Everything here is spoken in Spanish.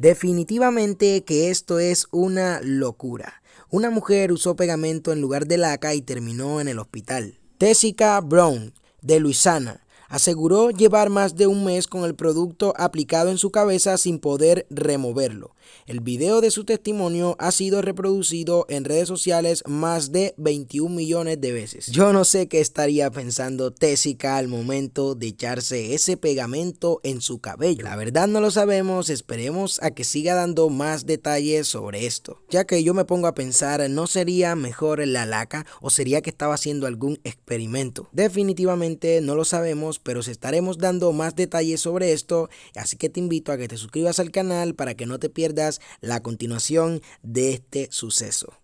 Definitivamente que esto es una locura. Una mujer usó pegamento en lugar de laca y terminó en el hospital. Tessica Brown, de Luisana Aseguró llevar más de un mes con el producto aplicado en su cabeza sin poder removerlo. El video de su testimonio ha sido reproducido en redes sociales más de 21 millones de veces. Yo no sé qué estaría pensando Tessica al momento de echarse ese pegamento en su cabello. La verdad no lo sabemos, esperemos a que siga dando más detalles sobre esto. Ya que yo me pongo a pensar, ¿no sería mejor la laca o sería que estaba haciendo algún experimento? Definitivamente no lo sabemos, pero se estaremos dando más detalles sobre esto, así que te invito a que te suscribas al canal para que no te pierdas la continuación de este suceso.